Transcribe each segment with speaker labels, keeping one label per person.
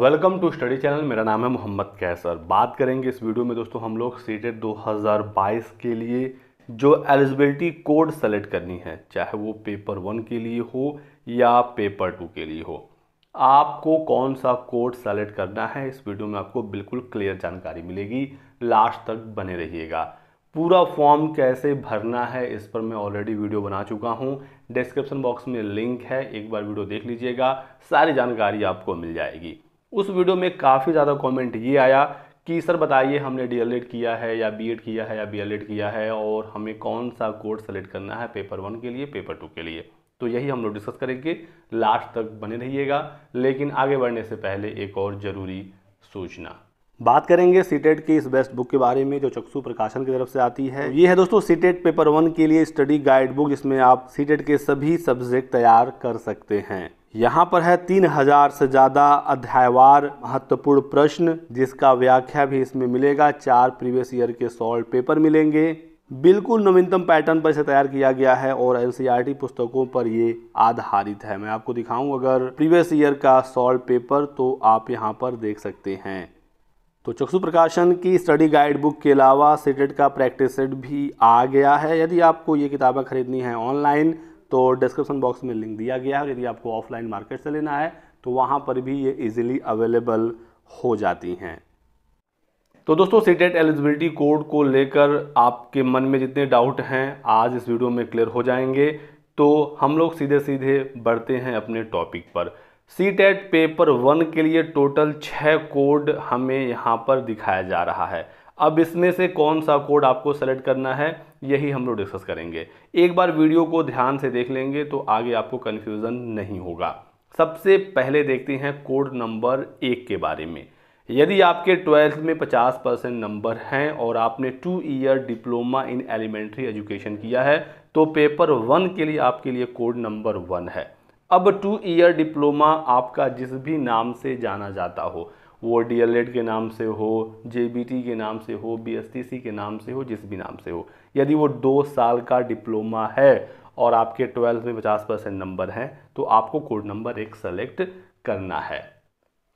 Speaker 1: welcome to study channel मेरा नाम है मोहम्मद कैसर बात करेंगे इस वीडियो में दोस्तों हम लोग सीटेट 2022 के लिए जो एलिजिबिलिटी कोड सेलेक्ट करनी है चाहे वो पेपर वन के लिए हो या पेपर टू के लिए हो आपको कौन सा कोड सेलेक्ट करना है इस वीडियो में आपको बिल्कुल क्लियर जानकारी मिलेगी लास्ट तक बने रहिएगा पूरा फॉर्म कैसे भरना है इस पर मैं ऑलरेडी वीडियो बना चुका हूँ डिस्क्रिप्शन बॉक्स में लिंक है एक बार वीडियो देख लीजिएगा सारी जानकारी आपको मिल जाएगी उस वीडियो में काफ़ी ज़्यादा कमेंट ये आया कि सर बताइए हमने डी किया है या बी किया है या बी किया है और हमें कौन सा कोर्स सेलेक्ट करना है पेपर वन के लिए पेपर टू के लिए तो यही हम लोग डिस्कस करेंगे लास्ट तक बने रहिएगा लेकिन आगे बढ़ने से पहले एक और ज़रूरी सूचना बात करेंगे सीटेट e की इस बेस्ट बुक के बारे में जो चक्षु प्रकाशन की तरफ से आती है ये है दोस्तों सीटेट पेपर वन के लिए स्टडी गाइड बुक जिसमें आप सीटेट e के सभी सब्जेक्ट तैयार कर सकते हैं यहाँ पर है तीन हजार से ज़्यादा अध्यायवार महत्वपूर्ण प्रश्न जिसका व्याख्या भी इसमें मिलेगा चार प्रीवियस ईयर के सॉल्व पेपर मिलेंगे बिल्कुल नवीनतम पैटर्न पर इसे तैयार किया गया है और एन पुस्तकों पर ये आधारित है मैं आपको दिखाऊं अगर प्रीवियस ईयर का सॉल्व पेपर तो आप यहाँ पर देख सकते हैं तो चक्षु प्रकाशन की स्टडी गाइड बुक के अलावा सीटेड का प्रैक्टिस सेट भी आ गया है यदि आपको ये किताबें खरीदनी है ऑनलाइन तो डिस्क्रिप्शन बॉक्स में लिंक दिया गया है यदि आपको ऑफलाइन मार्केट से लेना है तो वहाँ पर भी ये इजीली अवेलेबल हो जाती हैं तो दोस्तों सीटेट एलिजिबिलिटी कोड को लेकर आपके मन में जितने डाउट हैं आज इस वीडियो में क्लियर हो जाएंगे तो हम लोग सीधे सीधे बढ़ते हैं अपने टॉपिक पर सी टेट पेपर वन के लिए टोटल छः कोड हमें यहाँ पर दिखाया जा रहा है अब इसमें से कौन सा कोड आपको सेलेक्ट करना है यही हम लोग डिस्कस करेंगे एक बार वीडियो को ध्यान से देख लेंगे तो आगे आपको कन्फ्यूज़न नहीं होगा सबसे पहले देखते हैं कोड नंबर एक के बारे में यदि आपके ट्वेल्थ में 50 परसेंट नंबर हैं और आपने two year diploma in elementary education किया है तो पेपर वन के लिए आपके लिए कोड नंबर वन है अब टू ईयर डिप्लोमा आपका जिस भी नाम से जाना जाता हो वो डी के नाम से हो जे के नाम से हो बी के नाम से हो जिस भी नाम से हो यदि वो दो साल का डिप्लोमा है और आपके ट्वेल्थ में पचास परसेंट नंबर हैं तो आपको कोड नंबर एक सेलेक्ट करना है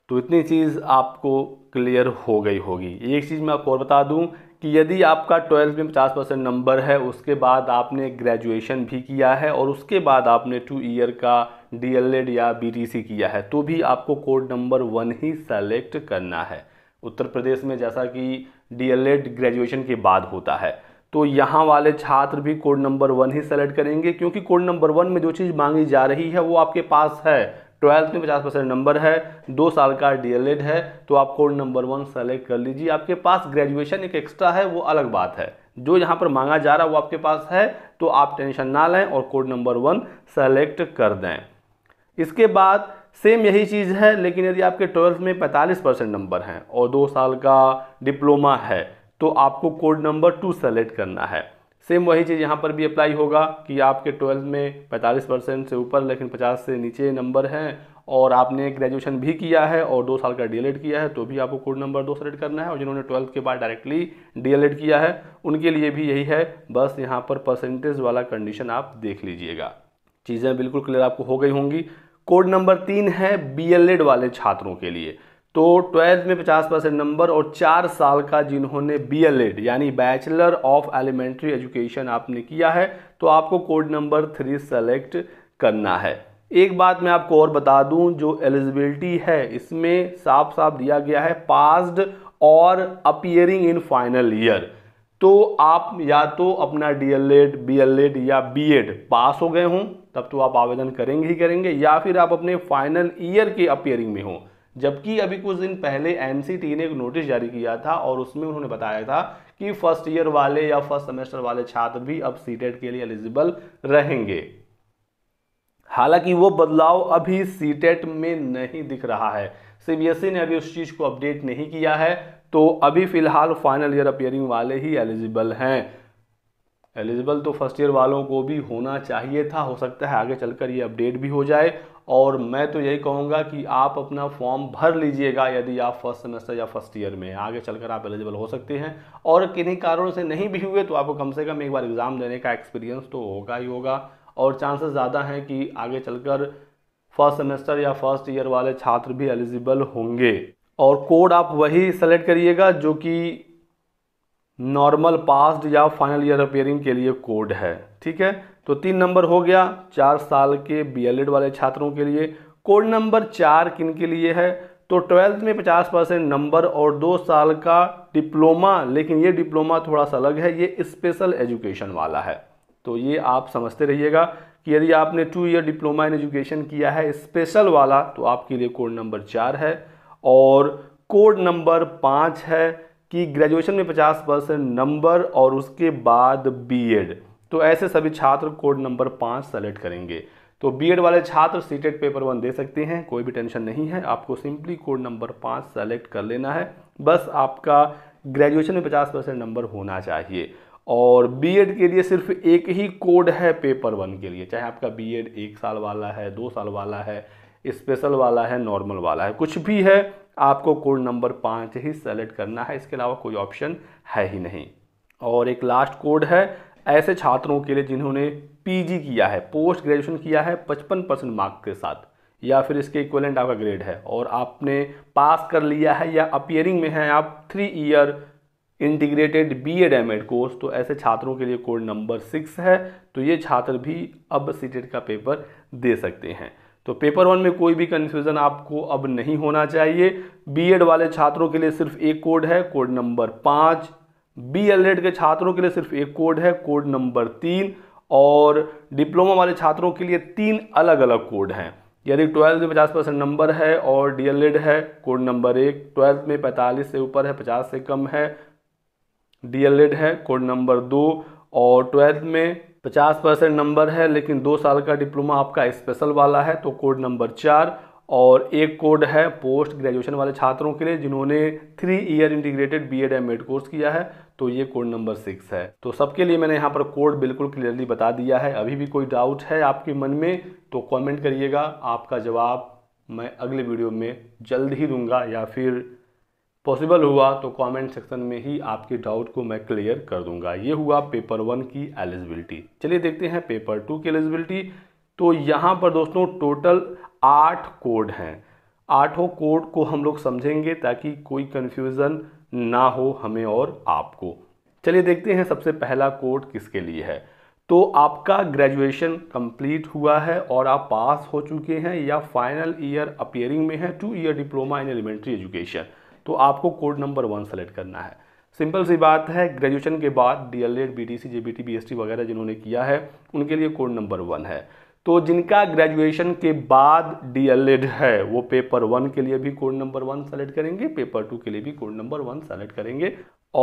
Speaker 1: तो इतनी चीज़ आपको क्लियर हो गई होगी एक चीज़ मैं आपको और बता दूं कि यदि आपका ट्वेल्थ में पचास परसेंट नंबर है उसके बाद आपने ग्रेजुएशन भी किया है और उसके बाद आपने टू ईयर का डीएलएड या बीटीसी किया है तो भी आपको कोड नंबर वन ही सेलेक्ट करना है उत्तर प्रदेश में जैसा कि डीएलएड ग्रेजुएशन के बाद होता है तो यहाँ वाले छात्र भी कोड नंबर वन ही सेलेक्ट करेंगे क्योंकि कोड नंबर वन में जो चीज़ मांगी जा रही है वो आपके पास है ट्वेल्थ में पचास परसेंट नंबर है दो साल का डीएलएड है तो आप कोड नंबर वन सेलेक्ट कर लीजिए आपके पास ग्रेजुएशन एक एक्स्ट्रा है वो अलग बात है जो यहाँ पर मांगा जा रहा है वो आपके पास है तो आप टेंशन ना लें और कोड नंबर वन सेलेक्ट कर दें इसके बाद सेम यही चीज़ है लेकिन यदि आपके ट्वेल्थ में 45 परसेंट नंबर हैं और दो साल का डिप्लोमा है तो आपको कोड नंबर टू सेलेक्ट करना है सेम वही चीज़ यहाँ पर भी अप्लाई होगा कि आपके ट्वेल्थ में 45 परसेंट से ऊपर लेकिन 50 से नीचे नंबर हैं और आपने ग्रेजुएशन भी किया है और दो साल का डी किया है तो भी आपको कोड नंबर दो सेलेक्ट करना है और जिन्होंने ट्वेल्थ के बाद डायरेक्टली डी किया है उनके लिए भी यही है बस यहाँ पर परसेंटेज वाला कंडीशन आप देख लीजिएगा चीज़ें बिल्कुल क्लियर आपको हो गई होंगी कोड नंबर तीन है बी वाले छात्रों के लिए तो ट्वेल्थ में 50 परसेंट नंबर और चार साल का जिन्होंने बी एल एड यानी बैचलर ऑफ एलिमेंट्री एजुकेशन आपने किया है तो आपको कोड नंबर थ्री सेलेक्ट करना है एक बात मैं आपको और बता दूं जो एलिजिबिलिटी है इसमें साफ साफ दिया गया है passed or appearing in final year तो आप या तो अपना D El Ed B El Ed या बी एड पास हो गए हों तब तो आप आवेदन करेंगे ही करेंगे या फिर आप अपने फाइनल ईयर के अपियरिंग में हो जबकि अभी कुछ दिन पहले एन ने एक नोटिस जारी किया था और उसमें उन्होंने बताया था कि फर्स्ट ईयर वाले या फर्स्ट सेमेस्टर वाले छात्र भी अब सीटेट के लिए एलिजिबल रहेंगे हालांकि वो बदलाव अभी सीटेट में नहीं दिख रहा है सीबीएसई e ने अभी उस चीज़ को अपडेट नहीं किया है तो अभी फिलहाल फाइनल ईयर अपियरिंग वाले ही एलिजिबल हैं एलिजिबल तो फर्स्ट ईयर वालों को भी होना चाहिए था हो सकता है आगे चलकर ये अपडेट भी हो जाए और मैं तो यही कहूँगा कि आप अपना फॉर्म भर लीजिएगा यदि आप फर्स्ट सेमेस्टर या फर्स्ट ईयर में आगे चलकर आप एलिजिबल हो सकते हैं और किन्हीं कारणों से नहीं भी हुए तो आपको कम से कम एक बार एग्ज़ाम देने का एक्सपीरियंस तो होगा ही होगा और चांसेस ज़्यादा हैं कि आगे चलकर फर्स्ट सेमेस्टर या फर्स्ट ईयर वाले छात्र भी एलिजिबल होंगे और कोड आप वही सेलेक्ट करिएगा जो कि नॉर्मल पास्ट या फाइनल ईयर अपेयरिंग के लिए कोड है ठीक है तो तीन नंबर हो गया चार साल के बी वाले छात्रों के लिए कोड नंबर चार किन के लिए है तो ट्वेल्थ में पचास परसेंट नंबर और दो साल का डिप्लोमा लेकिन ये डिप्लोमा थोड़ा सा अलग है ये स्पेशल एजुकेशन वाला है तो ये आप समझते रहिएगा कि यदि आपने two year diploma in education किया है स्पेशल वाला तो आपके लिए कोड नंबर चार है और कोड नंबर पाँच है कि ग्रेजुएशन में 50 परसेंट नंबर और उसके बाद बीएड तो ऐसे सभी छात्र कोड नंबर पाँच सेलेक्ट करेंगे तो बीएड वाले छात्र सीटेड पेपर वन दे सकते हैं कोई भी टेंशन नहीं है आपको सिंपली कोड नंबर पाँच सेलेक्ट कर लेना है बस आपका ग्रेजुएशन में पचास परसेंट नंबर होना चाहिए और बीएड के लिए सिर्फ एक ही कोड है पेपर वन के लिए चाहे आपका बी एक साल वाला है दो साल वाला है स्पेशल वाला है नॉर्मल वाला है कुछ भी है आपको कोड नंबर पाँच ही सेलेक्ट करना है इसके अलावा कोई ऑप्शन है ही नहीं और एक लास्ट कोड है ऐसे छात्रों के लिए जिन्होंने पीजी किया है पोस्ट ग्रेजुएशन किया है पचपन परसेंट मार्क्स के साथ या फिर इसके इक्वलेंट आपका ग्रेड है और आपने पास कर लिया है या अपियरिंग में है आप three year integrated B Ed M Ed course तो ऐसे छात्रों के लिए कोड नंबर सिक्स है तो ये छात्र भी अब सी का पेपर दे सकते हैं तो पेपर वन में कोई भी कन्फ्यूज़न आपको अब नहीं होना चाहिए बीएड वाले छात्रों के लिए सिर्फ एक कोड है कोड नंबर पाँच बी के छात्रों के लिए सिर्फ एक कोड है कोड नंबर तीन और डिप्लोमा वाले छात्रों के लिए तीन अलग अलग कोड हैं यदि ट्वेल्थ में पचास परसेंट नंबर है और डी है कोड नंबर एक ट्वेल्थ में पैंतालीस से ऊपर है पचास से कम है डी है कोड नंबर दो और ट्वेल्थ में पचास परसेंट नंबर है लेकिन दो साल का डिप्लोमा आपका स्पेशल वाला है तो कोड नंबर चार और एक कोड है पोस्ट ग्रेजुएशन वाले छात्रों के लिए जिन्होंने three year integrated B Ed M Ed course किया है तो ये कोड नंबर सिक्स है तो सबके लिए मैंने यहाँ पर कोड बिल्कुल क्लियरली बता दिया है अभी भी कोई डाउट है आपके मन में तो कमेंट करिएगा आपका जवाब मैं अगले वीडियो में जल्द ही दूंगा या फिर पॉसिबल हुआ तो कमेंट सेक्शन में ही आपके डाउट को मैं क्लियर कर दूंगा ये हुआ पेपर वन की एलिजिबिलिटी चलिए देखते हैं पेपर टू की एलिजिबिलिटी तो यहाँ पर दोस्तों टोटल आठ कोड हैं आठों कोड को हम लोग समझेंगे ताकि कोई कन्फ्यूज़न ना हो हमें और आपको चलिए देखते हैं सबसे पहला कोड किसके लिए है तो आपका ग्रेजुएशन कंप्लीट हुआ है और आप पास हो चुके हैं या फाइनल ईयर अपियरिंग में है two year diploma in elementary education तो आपको कोड नंबर वन सेलेक्ट करना है सिंपल सी बात है ग्रेजुएशन के बाद D El Ed B T C J B T B S T वगैरह जिन्होंने किया है उनके लिए कोड नंबर वन है तो जिनका ग्रेजुएशन के बाद डी एल एड है वो पेपर वन के लिए भी कोड नंबर वन सेलेक्ट करेंगे पेपर टू के लिए भी कोड नंबर वन सेलेक्ट करेंगे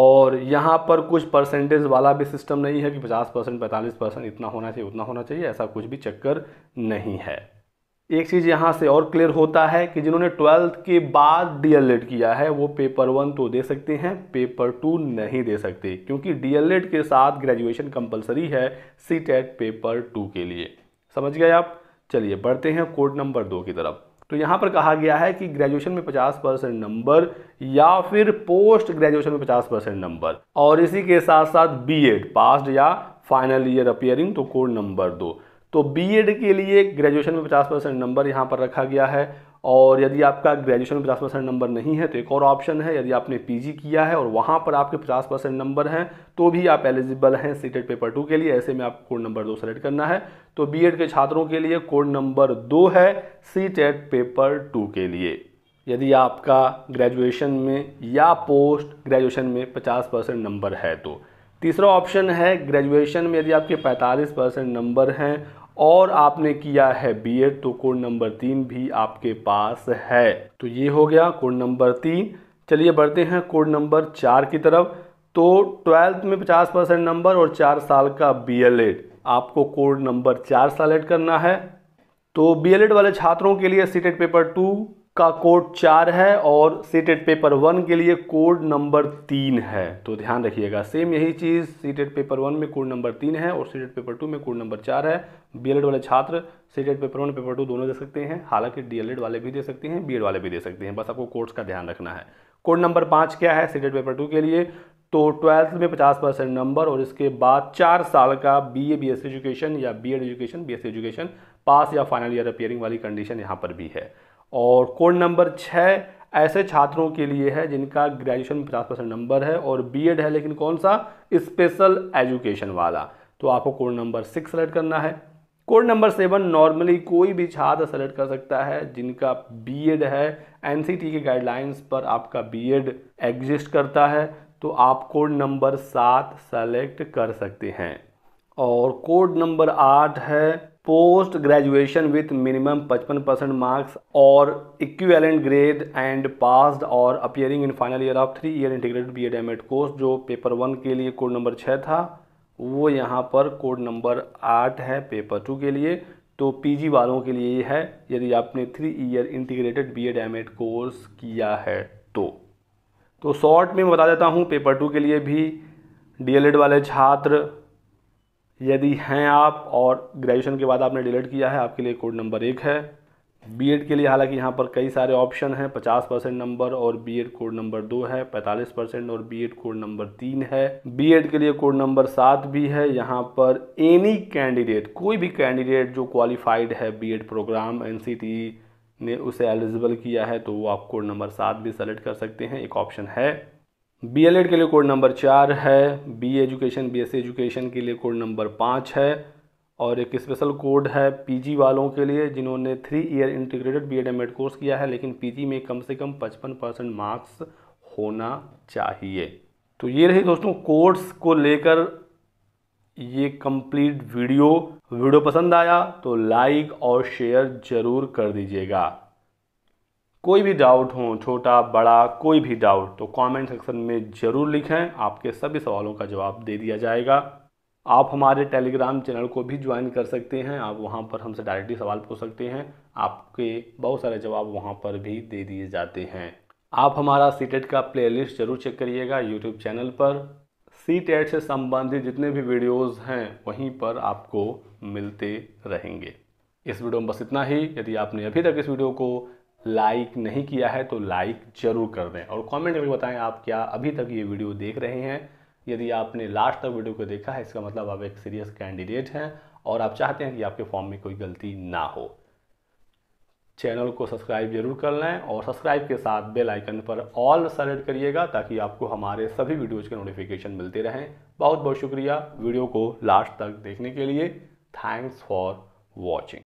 Speaker 1: और यहाँ पर कुछ परसेंटेज वाला भी सिस्टम नहीं है कि पचास परसेंट पैंतालीस परसेंट इतना होना चाहिए उतना होना चाहिए ऐसा कुछ भी चक्कर नहीं है एक चीज़ यहाँ से और क्लियर होता है कि जिन्होंने ट्वेल्थ के बाद डीएलएड किया है वो पेपर वन तो दे सकते हैं पेपर टू नहीं दे सकते क्योंकि डीएलएड के साथ ग्रेजुएशन कंपलसरी है सी पेपर टू के लिए समझ गए आप चलिए बढ़ते हैं कोड नंबर दो की तरफ तो यहाँ पर कहा गया है कि ग्रेजुएशन में 50 परसेंट नंबर या फिर पोस्ट ग्रेजुएशन में 50 परसेंट नंबर और इसी के साथ साथ बी एड या फाइनल ईयर अपियरिंग तो कोड नंबर दो तो बीएड के लिए ग्रेजुएशन में 50 परसेंट नंबर यहाँ पर रखा गया है और यदि आपका ग्रेजुएशन में पचास परसेंट नंबर नहीं है तो एक और ऑप्शन है यदि आपने पीजी किया है और वहाँ पर आपके पचास परसेंट नंबर हैं तो भी आप एलिजिबल हैं सीटेड पेपर टू के लिए ऐसे में आपको कोड नंबर दो सेलेक्ट करना है तो बी के छात्रों के लिए कोड नंबर दो है सी पेपर टू के लिए यदि आपका ग्रेजुएशन में या पोस्ट ग्रेजुएशन में पचास परसेंट नंबर है तो तीसरा ऑप्शन है ग्रेजुएशन में यदि आपके 45 परसेंट नंबर हैं और आपने किया है बीएड तो कोड नंबर तीन भी आपके पास है तो ये हो गया कोड नंबर तीन चलिए बढ़ते हैं कोड नंबर चार की तरफ तो ट्वेल्थ में पचास परसेंट नंबर और चार साल का बी आपको कोड नंबर चार सेलेक्ट करना है तो बी वाले छात्रों के लिए सीटेट पेपर टू का कोड चार है और सीटेड पेपर वन के लिए कोड नंबर तीन है तो ध्यान रखिएगा सेम यही चीज़ सीटेड पेपर वन में कोड नंबर तीन है और सीटेड पेपर टू में कोड नंबर चार है बीएलएड वाले छात्र CTET paper one paper two दोनों दे सकते हैं हालांकि डीएलएड वाले भी दे सकते हैं बीएड वाले भी दे सकते हैं बस आपको कोर्स का ध्यान रखना है कोड नंबर पाँच क्या है सीटेड पेपर टू के लिए तो ट्वेल्थ में पचास परसेंट नंबर और इसके बाद चार साल का B A B S education या B Ed education B S education pass या फाइनल ईयर अपेयरिंग वाली कंडीशन यहाँ पर भी है और कोड नंबर छः ऐसे छात्रों के लिए है जिनका ग्रेजुएशन पचास परसेंट नंबर है और बीएड है लेकिन कौन सा स्पेशल एजुकेशन वाला तो आपको कोड नंबर सिक्स सेलेक्ट करना है कोड नंबर सेवन नॉर्मली कोई भी छात्र सेलेक्ट कर सकता है जिनका बीएड है एनसीटी के गाइडलाइंस पर आपका बीएड एग्जिस्ट करता है तो आप कोड नंबर सात सेलेक्ट कर सकते हैं और कोड नंबर आठ है post graduation with minimum 55 percent marks or equivalent grade and passed or appearing in final year of three year integrated B Ed M Ed course जो पेपर वन के लिए कोड नंबर छः था वो यहाँ पर कोड नंबर आठ है पेपर टू के लिए तो पीजी वालों के लिए ये है यदि आपने three year integrated B Ed M Ed course किया है तो तो शॉर्ट में बता देता हूँ पेपर टू के लिए भी डीएलएड वाले छात्र यदि हैं आप और ग्रेजुएशन के बाद आपने डिलीट किया है आपके लिए कोड नंबर एक है बीएड के लिए हालांकि यहाँ पर कई सारे ऑप्शन हैं पचास परसेंट नंबर और बीएड कोड नंबर दो है पैंतालीस परसेंट और बीएड कोड नंबर तीन है बीएड के लिए कोड नंबर सात भी है यहाँ पर एनी कैंडिडेट कोई भी कैंडिडेट जो क्वालिफाइड है बीएड प्रोग्राम एनसीटी ने उसे एलिजिबल किया है तो वो आप कोड नंबर सात भी सेलेक्ट कर सकते हैं एक ऑप्शन है बी एल एड के लिए कोड नंबर चार है B education B S C education के लिए कोड नंबर पाँच है और एक स्पेशल कोड है पीजी वालों के लिए जिन्होंने three year integrated B Ed M Ed course किया है लेकिन पीजी में कम से कम पचपन परसेंट मार्क्स होना चाहिए तो ये रही दोस्तों कोर्स को लेकर ये कंप्लीट वीडियो वीडियो पसंद आया तो लाइक और शेयर ज़रूर कर दीजिएगा कोई भी डाउट हो छोटा बड़ा कोई भी डाउट तो कमेंट सेक्शन में ज़रूर लिखें आपके सभी सवालों का जवाब दे दिया जाएगा आप हमारे टेलीग्राम चैनल को भी ज्वाइन कर सकते हैं आप वहाँ पर हमसे डायरेक्टली सवाल पूछ सकते हैं आपके बहुत सारे जवाब वहाँ पर भी दे दिए जाते हैं आप हमारा सी e का प्लेलिस्ट ज़रूर चेक करिएगा यूट्यूब चैनल पर सी e से संबंधित जितने भी वीडियोज़ हैं वहीं पर आपको मिलते रहेंगे इस वीडियो में बस इतना ही यदि आपने अभी तक इस वीडियो को लाइक नहीं किया है तो लाइक ज़रूर कर दें और कमेंट करके बताएं आप क्या अभी तक ये वीडियो देख रहे हैं यदि आपने लास्ट तक वीडियो को देखा है इसका मतलब आप एक सीरियस कैंडिडेट हैं और आप चाहते हैं कि आपके फॉर्म में कोई गलती ना हो चैनल को सब्सक्राइब जरूर कर लें और सब्सक्राइब के साथ बेल आइकन पर ऑल सेलेक्ट करिएगा ताकि आपको हमारे सभी वीडियोज़ के नोटिफिकेशन मिलते रहें बहुत बहुत शुक्रिया वीडियो को लास्ट तक देखने के लिए थैंक्स फॉर वॉचिंग